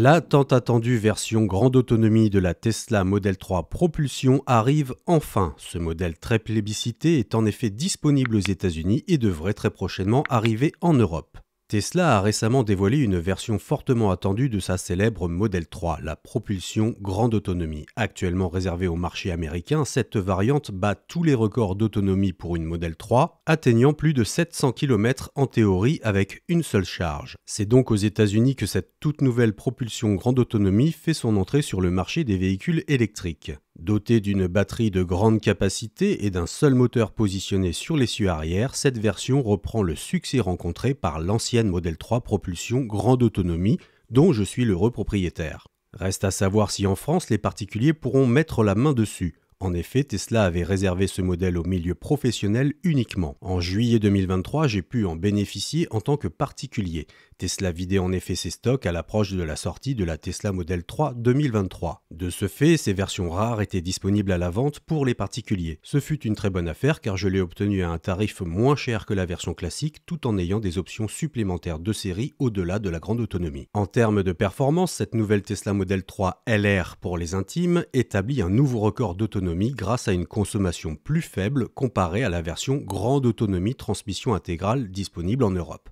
La tant attendue version grande autonomie de la Tesla Model 3 propulsion arrive enfin. Ce modèle très plébiscité est en effet disponible aux États-Unis et devrait très prochainement arriver en Europe. Tesla a récemment dévoilé une version fortement attendue de sa célèbre Model 3, la propulsion grande autonomie. Actuellement réservée au marché américain, cette variante bat tous les records d'autonomie pour une Model 3, atteignant plus de 700 km en théorie avec une seule charge. C'est donc aux États-Unis que cette toute nouvelle propulsion grande autonomie fait son entrée sur le marché des véhicules électriques. Dotée d'une batterie de grande capacité et d'un seul moteur positionné sur l'essieu arrière, cette version reprend le succès rencontré par l'ancienne Model 3 propulsion grande autonomie dont je suis le propriétaire. Reste à savoir si en France les particuliers pourront mettre la main dessus. En effet, Tesla avait réservé ce modèle au milieu professionnel uniquement. En juillet 2023, j'ai pu en bénéficier en tant que particulier. Tesla vidait en effet ses stocks à l'approche de la sortie de la Tesla Model 3 2023. De ce fait, ces versions rares étaient disponibles à la vente pour les particuliers. Ce fut une très bonne affaire car je l'ai obtenu à un tarif moins cher que la version classique tout en ayant des options supplémentaires de série au-delà de la grande autonomie. En termes de performance, cette nouvelle Tesla Model 3 LR pour les intimes établit un nouveau record d'autonomie grâce à une consommation plus faible comparée à la version grande autonomie transmission intégrale disponible en Europe.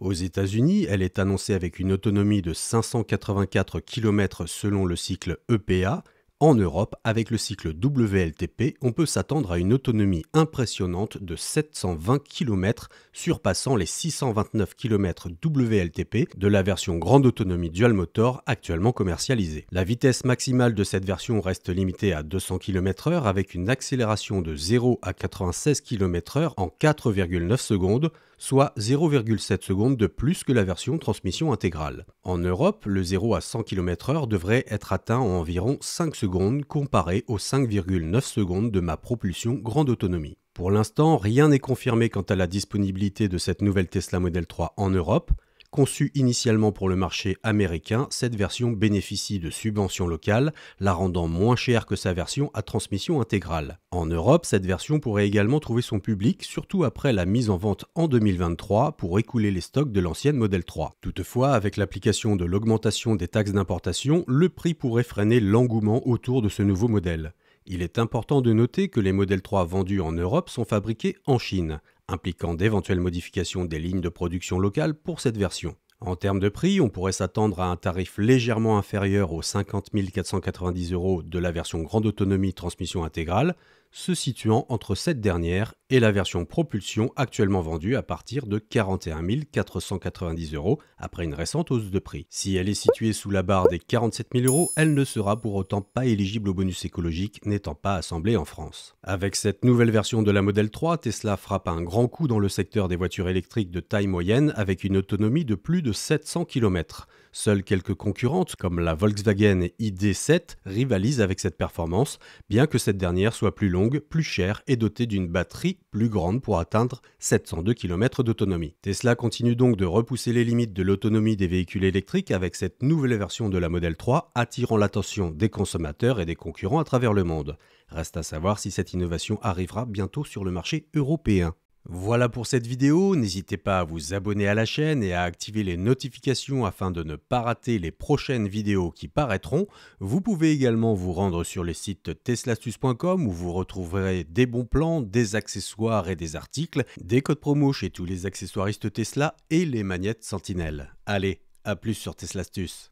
Aux États-Unis, elle est annoncée avec une autonomie de 584 km selon le cycle EPA en Europe, avec le cycle WLTP, on peut s'attendre à une autonomie impressionnante de 720 km, surpassant les 629 km WLTP de la version grande autonomie dual motor actuellement commercialisée. La vitesse maximale de cette version reste limitée à 200 km/h avec une accélération de 0 à 96 km/h en 4,9 secondes, soit 0,7 secondes de plus que la version transmission intégrale. En Europe, le 0 à 100 km/h devrait être atteint en environ 5 secondes comparé aux 5,9 secondes de ma propulsion grande autonomie. Pour l'instant, rien n'est confirmé quant à la disponibilité de cette nouvelle Tesla Model 3 en Europe, Conçue initialement pour le marché américain, cette version bénéficie de subventions locales, la rendant moins chère que sa version à transmission intégrale. En Europe, cette version pourrait également trouver son public, surtout après la mise en vente en 2023 pour écouler les stocks de l'ancienne Model 3. Toutefois, avec l'application de l'augmentation des taxes d'importation, le prix pourrait freiner l'engouement autour de ce nouveau modèle. Il est important de noter que les modèles 3 vendus en Europe sont fabriqués en Chine, impliquant d'éventuelles modifications des lignes de production locales pour cette version. En termes de prix, on pourrait s'attendre à un tarif légèrement inférieur aux 50 490 euros de la version grande autonomie transmission intégrale, se situant entre cette dernière et la version propulsion actuellement vendue à partir de 41 490 euros après une récente hausse de prix. Si elle est située sous la barre des 47 000 euros, elle ne sera pour autant pas éligible au bonus écologique n'étant pas assemblée en France. Avec cette nouvelle version de la Model 3, Tesla frappe un grand coup dans le secteur des voitures électriques de taille moyenne avec une autonomie de plus de 700 km. Seules quelques concurrentes comme la Volkswagen ID7 rivalisent avec cette performance, bien que cette dernière soit plus longue, plus chère et dotée d'une batterie plus grande pour atteindre 702 km d'autonomie. Tesla continue donc de repousser les limites de l'autonomie des véhicules électriques avec cette nouvelle version de la Model 3 attirant l'attention des consommateurs et des concurrents à travers le monde. Reste à savoir si cette innovation arrivera bientôt sur le marché européen. Voilà pour cette vidéo, n'hésitez pas à vous abonner à la chaîne et à activer les notifications afin de ne pas rater les prochaines vidéos qui paraîtront. Vous pouvez également vous rendre sur le site teslastus.com où vous retrouverez des bons plans, des accessoires et des articles, des codes promo chez tous les accessoiristes Tesla et les magnettes Sentinelle. Allez, à plus sur Teslastus